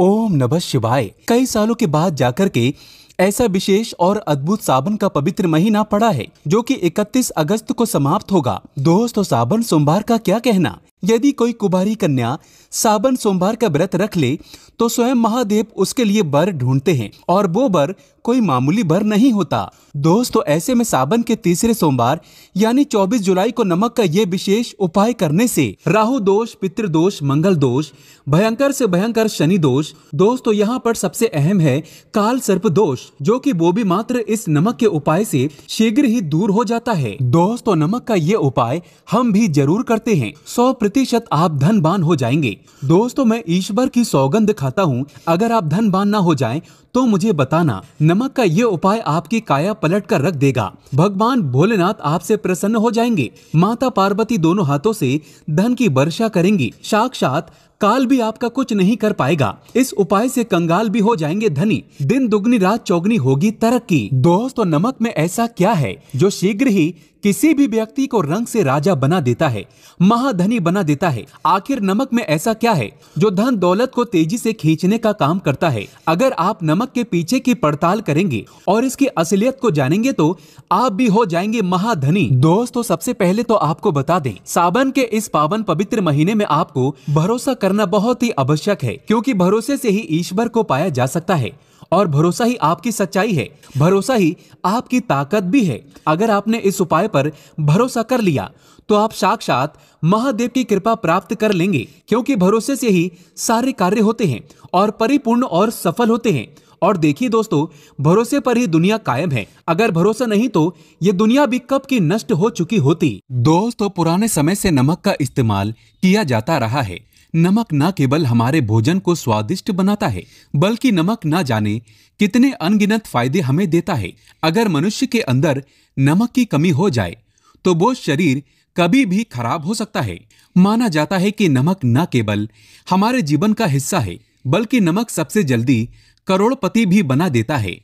ओम नभ शिवाय कई सालों के बाद जाकर के ऐसा विशेष और अद्भुत सावन का पवित्र महीना पड़ा है जो कि 31 अगस्त को समाप्त होगा दोस्तों सावन सोमवार का क्या कहना यदि कोई कुबारी कन्या सावन सोमवार का व्रत रख ले तो स्वयं महादेव उसके लिए बर ढूंढते हैं और वो बर कोई मामूली बर नहीं होता दोस्तों तो ऐसे में सावन के तीसरे सोमवार यानी 24 जुलाई को नमक का ये विशेष उपाय करने से राहु दोष पितृदोष मंगल दोष भयंकर से भयंकर शनि दोष दोस्तों तो यहाँ पर सबसे अहम है काल सर्प दोष जो कि वो भी मात्र इस नमक के उपाय से शीघ्र ही दूर हो जाता है दोस्तों तो नमक का ये उपाय हम भी जरूर करते हैं सौ प्रतिशत आप धनबान हो जाएंगे दोस्तों मैं ईश्वर की सौगंध खाता हूँ अगर आप धनबान ना हो जाए तो मुझे बताना नमक का ये उपाय आपकी काया पलट कर रख देगा भगवान भोलेनाथ आपसे प्रसन्न हो जाएंगे माता पार्वती दोनों हाथों से धन की वर्षा करेंगी साक्षात काल भी आपका कुछ नहीं कर पाएगा इस उपाय से कंगाल भी हो जाएंगे धनी दिन दुगनी रात चौगनी होगी तरक्की दोस्तों नमक में ऐसा क्या है जो शीघ्र ही किसी भी व्यक्ति को रंग से राजा बना देता है महाधनी बना देता है आखिर नमक में ऐसा क्या है जो धन दौलत को तेजी से खींचने का काम करता है अगर आप नमक के पीछे की पड़ताल करेंगे और इसकी असलियत को जानेंगे तो आप भी हो जाएंगे महाधनी दोस्तों तो सबसे पहले तो आपको बता दें सावन के इस पावन पवित्र महीने में आपको भरोसा करना बहुत ही आवश्यक है क्योंकि भरोसे से ही ईश्वर को पाया जा सकता है और भरोसा ही आपकी सच्चाई है भरोसा ही आपकी ताकत भी है अगर आपने इस उपाय पर भरोसा कर लिया तो आप साक्षात महादेव की कृपा प्राप्त कर लेंगे क्योंकि भरोसे से ही सारे कार्य होते हैं और परिपूर्ण और सफल होते हैं और देखिए दोस्तों भरोसे पर ही दुनिया कायम है अगर भरोसा नहीं तो ये दुनिया भी कब की नष्ट हो चुकी होती दोस्तों पुराने समय से नमक का इस्तेमाल किया जाता रहा है नमक न केवल हमारे भोजन को स्वादिष्ट बनाता है बल्कि नमक न जाने कितने अनगिनत फायदे हमें देता है अगर मनुष्य के अंदर नमक की कमी हो जाए तो वो शरीर कभी भी खराब हो सकता है माना जाता है कि नमक न केवल हमारे जीवन का हिस्सा है बल्कि नमक सबसे जल्दी करोड़पति भी बना देता है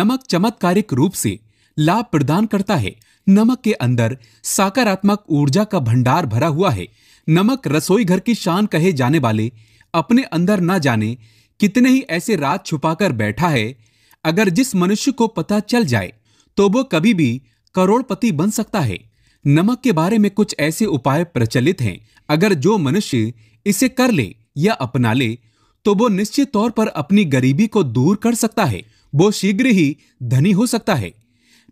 नमक चमत्कारिक रूप से लाभ प्रदान करता है नमक के अंदर सकारात्मक ऊर्जा का भंडार भरा हुआ है नमक रसोई घर की शान कहे जाने वाले अपने अंदर ना जाने कितने ही ऐसे रात छुपाकर बैठा है अगर जिस मनुष्य को पता चल जाए तो वो कभी भी करोड़पति बन सकता है नमक के बारे में कुछ ऐसे उपाय प्रचलित हैं अगर जो मनुष्य इसे कर ले या अपना ले तो वो निश्चित तौर पर अपनी गरीबी को दूर कर सकता है वो शीघ्र ही धनी हो सकता है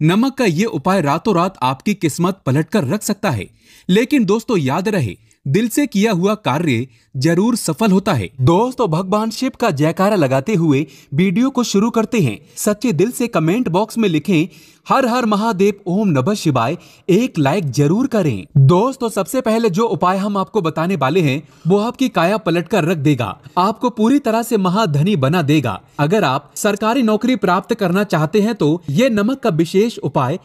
नमक का ये उपाय रातों रात आपकी किस्मत पलट कर रख सकता है लेकिन दोस्तों याद रहे दिल से किया हुआ कार्य जरूर सफल होता है दोस्तों भगवान शिव का जयकारा लगाते हुए वीडियो को शुरू करते हैं सच्चे दिल से कमेंट बॉक्स में लिखें हर हर महादेव ओम नभ शिवाय एक लाइक जरूर करें दोस्तों सबसे पहले जो उपाय हम आपको बताने वाले हैं वो आपकी काया पलट कर रख देगा आपको पूरी तरह से महाधनी बना देगा अगर आप सरकारी नौकरी प्राप्त करना चाहते हैं तो ये नमक का विशेष उपाय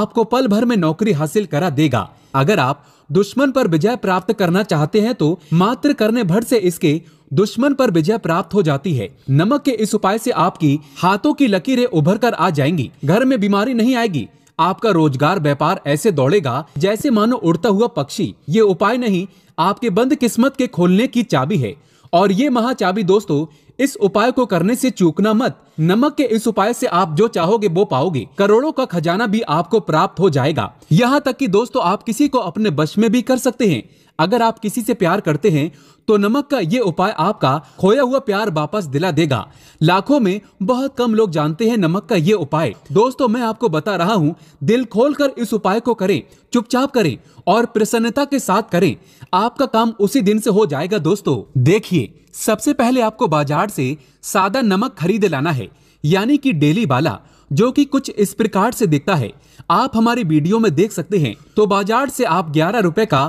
आपको पल भर में नौकरी हासिल करा देगा अगर आप दुश्मन पर विजय प्राप्त करना चाहते हैं तो मात्र करने भर से इसके दुश्मन पर विजय प्राप्त हो जाती है नमक के इस उपाय से आपकी हाथों की लकीरें उभर कर आ जाएंगी घर में बीमारी नहीं आएगी आपका रोजगार व्यापार ऐसे दौड़ेगा जैसे मानो उड़ता हुआ पक्षी ये उपाय नहीं आपके बंद किस्मत के खोलने की चाबी है और ये महा चाबी दोस्तों इस उपाय को करने से चूकना मत नमक के इस उपाय से आप जो चाहोगे वो पाओगे करोड़ों का खजाना भी आपको प्राप्त हो जाएगा यहाँ तक कि दोस्तों आप किसी को अपने बश में भी कर सकते हैं अगर आप किसी से प्यार करते हैं तो नमक का ये उपाय आपका खोया हुआ प्यार वापस दिला देगा लाखों में बहुत कम लोग जानते हैं नमक का ये उपाय दोस्तों मैं आपको बता रहा हूँ दिल खोल कर इस उपाय को करें चुपचाप करें और प्रसन्नता के साथ करें आपका काम उसी दिन से हो जाएगा दोस्तों देखिए सबसे पहले आपको बाजार से सादा नमक खरीद लाना है यानी कि डेली वाला जो कि कुछ इस प्रकार से दिखता है आप हमारे वीडियो में देख सकते हैं तो बाजार से आप ग्यारह रुपए का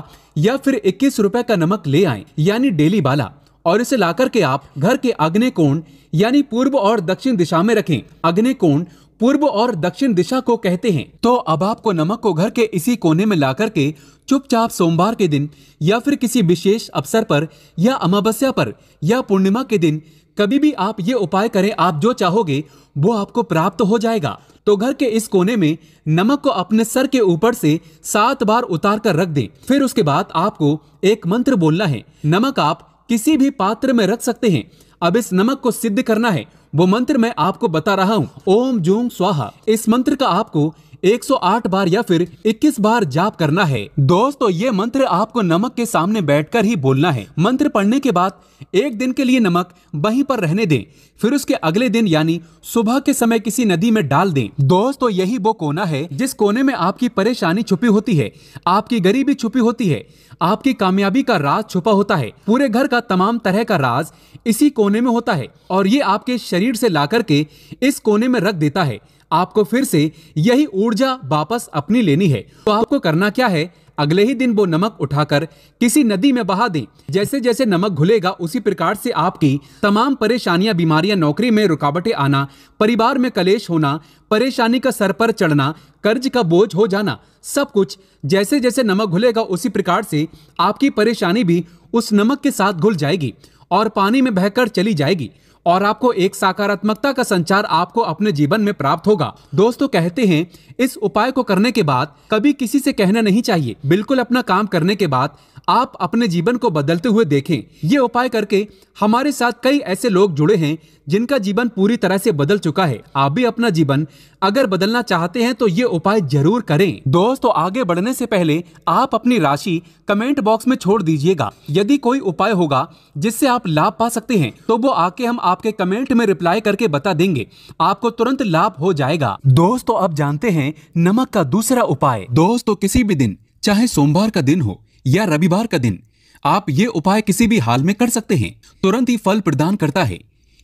या फिर इक्कीस रुपए का नमक ले आए यानी डेली वाला और इसे लाकर के आप घर के अग्नि कोण यानी पूर्व और दक्षिण दिशा में रखें अग्नि कोण पूर्व और दक्षिण दिशा को कहते हैं तो अब आपको नमक को घर के इसी कोने में ला करके चुपचाप सोमवार के दिन या फिर किसी विशेष अवसर पर या अमावस्या पर या पूर्णिमा के दिन कभी भी आप ये उपाय करें आप जो चाहोगे वो आपको प्राप्त हो जाएगा तो घर के इस कोने में नमक को अपने सर के ऊपर से सात बार उतार कर रख दें फिर उसके बाद आपको एक मंत्र बोलना है नमक आप किसी भी पात्र में रख सकते हैं अब इस नमक को सिद्ध करना है वो मंत्र मैं आपको बता रहा हूँ ओम जूम स्वाहा इस मंत्र का आपको 108 बार या फिर 21 बार जाप करना है दोस्तों ये मंत्र आपको नमक के सामने बैठकर ही बोलना है मंत्र पढ़ने के बाद एक दिन के लिए नमक वहीं पर रहने दें फिर उसके अगले दिन यानी सुबह के समय किसी नदी में डाल दें दोस्तों यही वो कोना है जिस कोने में आपकी परेशानी छुपी होती है आपकी गरीबी छुपी होती है आपकी कामयाबी का राज छुपा होता है पूरे घर का तमाम तरह का राज इसी कोने में होता है और ये आपके शरीर से ला करके इस कोने में रख देता है आपको फिर से यही ऊर्जा वापस अपनी लेनी है तो आपको करना क्या है अगले ही दिन वो नमक उठाकर किसी नदी में बहा दें जैसे जैसे नमक घुलेगा उसी प्रकार से आपकी तमाम परेशानियां बीमारियां नौकरी में रुकावटें आना परिवार में कलेश होना परेशानी का सर पर चढ़ना कर्ज का बोझ हो जाना सब कुछ जैसे जैसे नमक घुलेगा उसी प्रकार से आपकी परेशानी भी उस नमक के साथ घुल जाएगी और पानी में बहकर चली जाएगी और आपको एक सकारात्मकता का संचार आपको अपने जीवन में प्राप्त होगा दोस्तों कहते हैं इस उपाय को करने के बाद कभी किसी से कहना नहीं चाहिए बिल्कुल अपना काम करने के बाद आप अपने जीवन को बदलते हुए देखें ये उपाय करके हमारे साथ कई ऐसे लोग जुड़े हैं जिनका जीवन पूरी तरह से बदल चुका है आप भी अपना जीवन अगर बदलना चाहते हैं तो ये उपाय जरूर करें दोस्तों आगे बढ़ने से पहले आप अपनी राशि कमेंट बॉक्स में छोड़ दीजिएगा यदि कोई उपाय होगा जिससे आप लाभ पा सकते हैं तो वो आके हम आपके कमेंट में रिप्लाई करके बता देंगे आपको तुरंत लाभ हो जाएगा दोस्तों अब जानते हैं नमक का दूसरा उपाय दोस्तों किसी भी दिन चाहे सोमवार का दिन हो या रविवार का दिन आप ये उपाय किसी भी हाल में कर सकते हैं तुरंत ही फल प्रदान करता है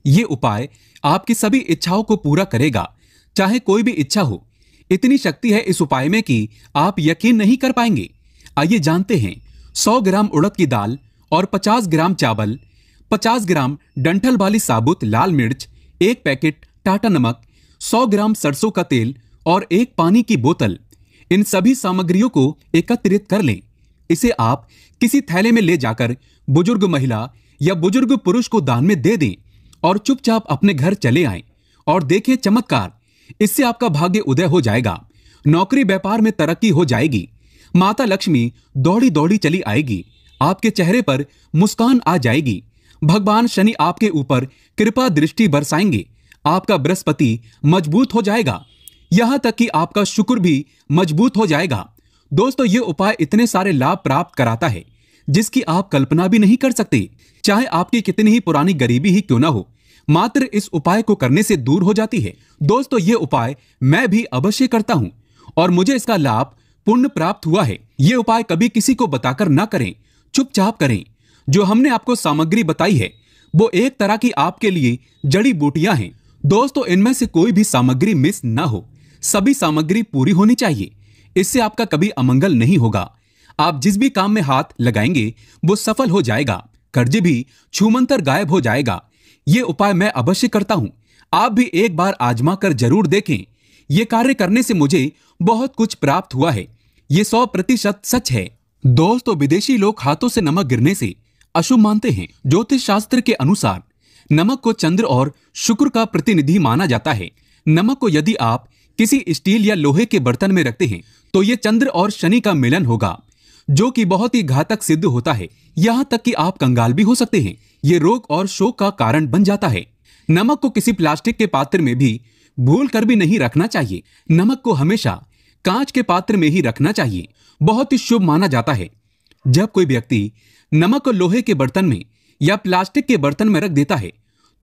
ये उपाय आपकी सभी इच्छाओं को पूरा करेगा चाहे कोई भी इच्छा हो इतनी शक्ति है इस उपाय में कि आप यकीन नहीं कर पाएंगे आइए जानते हैं 100 ग्राम उड़द की दाल और 50 ग्राम चावल 50 ग्राम डंठल वाली साबुत लाल मिर्च एक पैकेट टाटा नमक 100 ग्राम सरसों का तेल और एक पानी की बोतल इन सभी सामग्रियों को एकत्रित कर लें इसे आप किसी थैले में ले जाकर बुजुर्ग महिला या बुजुर्ग पुरुष को दान में दे दें और चुपचाप अपने घर चले आए और देखें चमत्कार इससे आपका भाग्य उदय हो जाएगा नौकरी व्यापार में तरक्की हो जाएगी माता लक्ष्मी दौड़ी दौड़ी चली आएगी आपके चेहरे पर मुस्कान आ जाएगी भगवान शनि आपके ऊपर कृपा दृष्टि बरसाएंगे आपका बृहस्पति मजबूत हो जाएगा यहां तक कि आपका शुक्र भी मजबूत हो जाएगा दोस्तों ये उपाय इतने सारे लाभ प्राप्त कराता है जिसकी आप कल्पना भी नहीं कर सकते चाहे आपकी कितनी ही पुरानी गरीबी ही क्यों ना हो मात्र इस उपाय को करने से दूर हो जाती है दोस्तों ये उपाय मैं भी अवश्य करता हूँ और मुझे इसका लाभ पुण्य प्राप्त हुआ है ये उपाय कभी किसी को बताकर ना करें चुपचाप करें जो हमने आपको सामग्री बताई है वो एक तरह की आपके लिए जड़ी बूटियां हैं दोस्तों इनमें से कोई भी सामग्री मिस ना हो सभी सामग्री पूरी होनी चाहिए इससे आपका कभी अमंगल नहीं होगा आप जिस भी काम में हाथ लगाएंगे वो सफल हो जाएगा कर्ज भी छूमंतर गायब हो जाएगा ये उपाय मैं अवश्य करता हूं आप भी एक बार आजमा कर जरूर देखें ये कार्य करने से मुझे बहुत कुछ प्राप्त हुआ है ये सौ प्रतिशत सच है दोस्तों विदेशी लोग हाथों से नमक गिरने से अशुभ मानते हैं ज्योतिष शास्त्र के अनुसार नमक को चंद्र और शुक्र का प्रतिनिधि माना जाता है नमक को यदि आप किसी स्टील या लोहे के बर्तन में रखते हैं तो ये चंद्र और शनि का मिलन होगा जो कि बहुत ही घातक सिद्ध होता है यहाँ तक कि आप कंगाल भी हो सकते हैं ये रोग और शोक का कारण बन जाता है नमक को किसी प्लास्टिक के पात्र में भी भूल कर भी नहीं रखना चाहिए नमक को हमेशा कांच के पात्र में ही रखना चाहिए बहुत ही शुभ माना जाता है जब कोई व्यक्ति नमक लोहे के बर्तन में या प्लास्टिक के बर्तन में रख देता है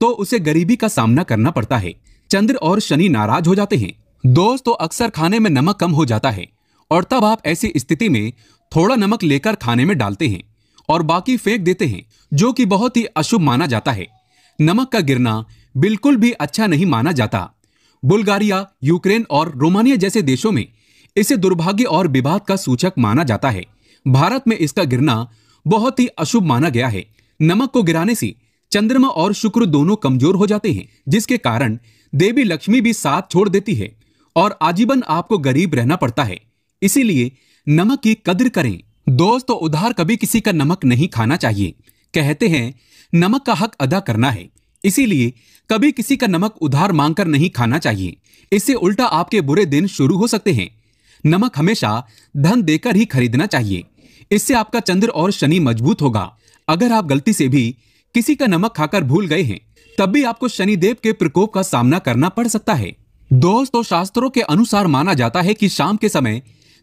तो उसे गरीबी का सामना करना पड़ता है चंद्र और शनि नाराज हो जाते हैं दोस्तों तो अक्सर खाने में नमक कम हो जाता है और तब आप ऐसी स्थिति में थोड़ा नमक लेकर खाने में डालते हैं और बाकी फेंक देते हैं जो कि बहुत ही अशुभ माना जाता है नमक का गिरना बिल्कुल भी अच्छा नहीं माना जाता बुल्गारिया यूक्रेन और रोमानिया जैसे देशों में इसे दुर्भाग्य और विवाद का सूचक माना जाता है भारत में इसका गिरना बहुत ही अशुभ माना गया है नमक को गिराने से चंद्रमा और शुक्र दोनों कमजोर हो जाते हैं जिसके कारण देवी लक्ष्मी भी साथ छोड़ देती है और आजीवन आपको गरीब रहना पड़ता है इसीलिए नमक की कदर करें दोस्त उधार कभी किसी का नमक नहीं खाना चाहिए कहते हैं नमक का हक अदा करना है इसीलिए कभी किसी का नमक उधार मांगकर नहीं खाना चाहिए इससे उल्टा आपके बुरे दिन शुरू हो सकते हैं नमक हमेशा धन देकर ही खरीदना चाहिए इससे आपका चंद्र और शनि मजबूत होगा अगर आप गलती से भी किसी का नमक खाकर भूल गए हैं तब भी आपको शनिदेव के प्रकोप का सामना करना पड़ सकता है दोस्तों शास्त्रों के अनुसार माना जाता है कि शाम के समय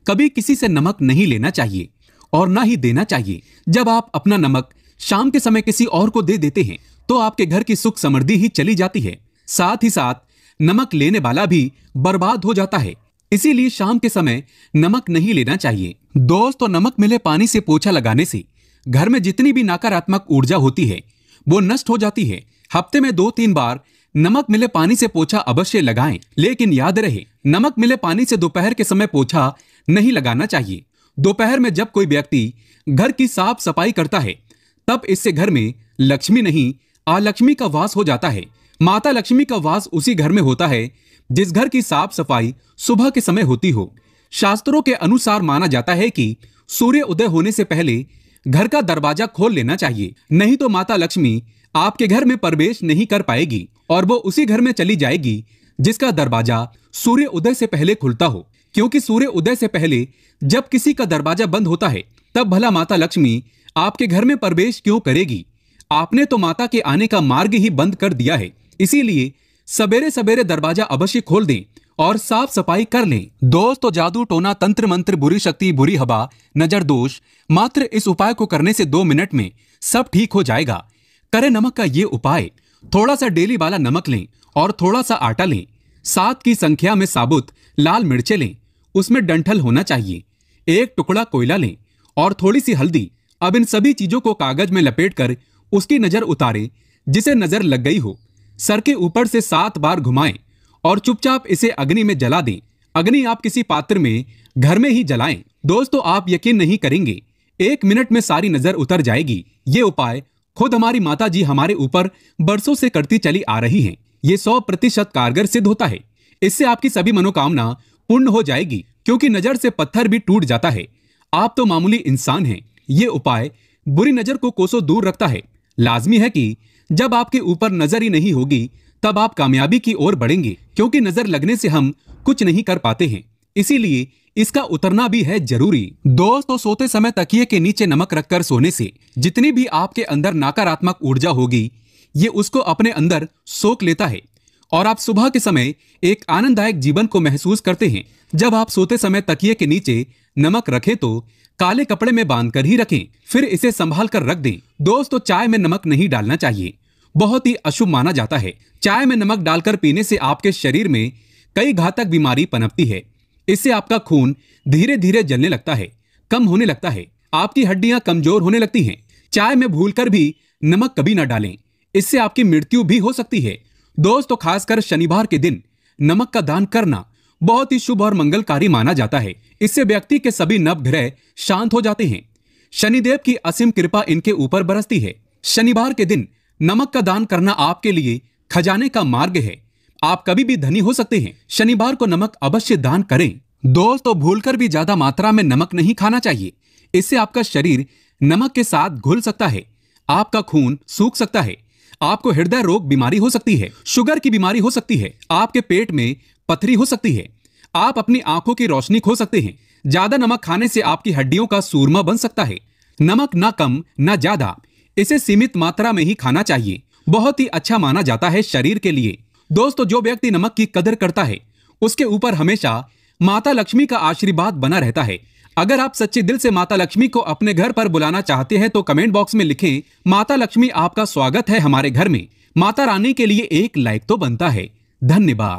कभी किसी से नमक नहीं लेना चाहिए और ना ही देना चाहिए जब आप अपना नमक शाम के समय किसी और को दे देते हैं तो आपके घर की सुख समृद्धि ही चली जाती है साथ ही साथ नमक लेने वाला भी बर्बाद हो जाता है इसीलिए शाम के समय नमक नहीं लेना चाहिए दोस्तों नमक मिले पानी से पोछा लगाने से घर में जितनी भी नकारात्मक ऊर्जा होती है वो नष्ट हो जाती है हफ्ते में दो तीन बार नमक मिले पानी से पोछा अवश्य लगाएं लेकिन याद रहे नमक मिले पानी से दोपहर के समय पोछा नहीं लगाना चाहिए दोपहर में जब कोई व्यक्ति घर की साफ सफाई करता है तब इससे घर में लक्ष्मी नहीं आलक्ष्मी का वास हो जाता है माता लक्ष्मी का वास उसी घर में होता है जिस घर की साफ सफाई सुबह के समय होती हो शास्त्रों के अनुसार माना जाता है कि सूर्य उदय होने से पहले घर का दरवाजा खोल लेना चाहिए नहीं तो माता लक्ष्मी आपके घर में प्रवेश नहीं कर पाएगी और वो उसी घर में चली जाएगी जिसका दरवाजा सूर्य उदय से पहले खुलता हो क्योंकि सूर्य उदय से पहले जब किसी का दरवाजा बंद होता है तब भला माता लक्ष्मी आपके घर में प्रवेश क्यों करेगी आपने तो माता के आने का मार्ग ही बंद कर दिया है इसीलिए सवेरे सवेरे दरवाजा अवश्य खोल दें और साफ सफाई कर लें दोस्त जादू टोना तंत्र मंत्र बुरी शक्ति बुरी हवा नजर दोष मात्र इस उपाय को करने से दो मिनट में सब ठीक हो जाएगा करे नमक का ये उपाय थोड़ा सा डेली वाला नमक लें और थोड़ा सा आटा लें सात की संख्या में साबुत लाल मिर्चे लें उसमें डंठल होना चाहिए एक टुकड़ा कोयला लें और थोड़ी सी हल्दी अब इन सभी चीजों को कागज में लपेट कर उसकी नजर उतारें जिसे नजर लग गई हो सर के ऊपर से सात बार घुमाएं और चुपचाप इसे अग्नि में जला दें अग्नि आप किसी पात्र में घर में ही जलाएं दोस्तों आप यकीन नहीं करेंगे एक मिनट में सारी नजर उतर जाएगी ये उपाय खुद हमारी माता जी हमारे ऊपर बरसों से करती चली आ रही हैं ये सौ प्रतिशत कारगर सिद्ध होता है इससे आपकी सभी मनोकामना पूर्ण हो जाएगी क्योंकि नजर से पत्थर भी टूट जाता है आप तो मामूली इंसान हैं ये उपाय बुरी नजर को कोसों दूर रखता है लाजमी है कि जब आपके ऊपर नजर ही नहीं होगी तब आप कामयाबी की ओर बढ़ेंगे क्योंकि नजर लगने से हम कुछ नहीं कर पाते हैं इसीलिए इसका उतरना भी है जरूरी दोस्त तो सोते समय तकिए के नीचे नमक रखकर सोने से जितनी भी आपके अंदर नकारात्मक ऊर्जा होगी ये उसको अपने अंदर सोख लेता है और आप सुबह के समय एक आनंददायक जीवन को महसूस करते हैं जब आप सोते समय तकिए के नीचे नमक रखें तो काले कपड़े में बांध कर ही रखें फिर इसे संभाल कर रख दें दोस्तों चाय में नमक नहीं डालना चाहिए बहुत ही अशुभ माना जाता है चाय में नमक डालकर पीने से आपके शरीर में कई घातक बीमारी पनपती है इससे आपका खून धीरे धीरे जलने लगता है कम होने लगता है आपकी हड्डियां कमजोर होने लगती हैं चाय में भूलकर भी नमक कभी न डालें इससे आपकी मृत्यु भी हो सकती है दोस्तों तो खासकर शनिवार के दिन नमक का दान करना बहुत ही शुभ और मंगलकारी माना जाता है इससे व्यक्ति के सभी नव ग्रह शांत हो जाते हैं शनिदेव की असीम कृपा इनके ऊपर बरसती है शनिवार के दिन नमक का दान करना आपके लिए खजाने का मार्ग है आप कभी भी धनी हो सकते हैं शनिवार को नमक अवश्य दान करें दोस्तों तो भूलकर भी ज्यादा मात्रा में नमक नहीं खाना चाहिए इससे आपका शरीर नमक के साथ घुल सकता है आपका खून सूख सकता है आपको हृदय रोग बीमारी हो सकती है शुगर की बीमारी हो सकती है आपके पेट में पथरी हो सकती है आप अपनी आंखों की रोशनी खो सकते हैं ज्यादा नमक खाने से आपकी हड्डियों का सूरमा बन सकता है नमक ना कम ना ज्यादा इसे सीमित मात्रा में ही खाना चाहिए बहुत ही अच्छा माना जाता है शरीर के लिए दोस्तों जो व्यक्ति नमक की कदर करता है उसके ऊपर हमेशा माता लक्ष्मी का आशीर्वाद बना रहता है अगर आप सच्चे दिल से माता लक्ष्मी को अपने घर पर बुलाना चाहते हैं तो कमेंट बॉक्स में लिखें माता लक्ष्मी आपका स्वागत है हमारे घर में माता रानी के लिए एक लाइक तो बनता है धन्यवाद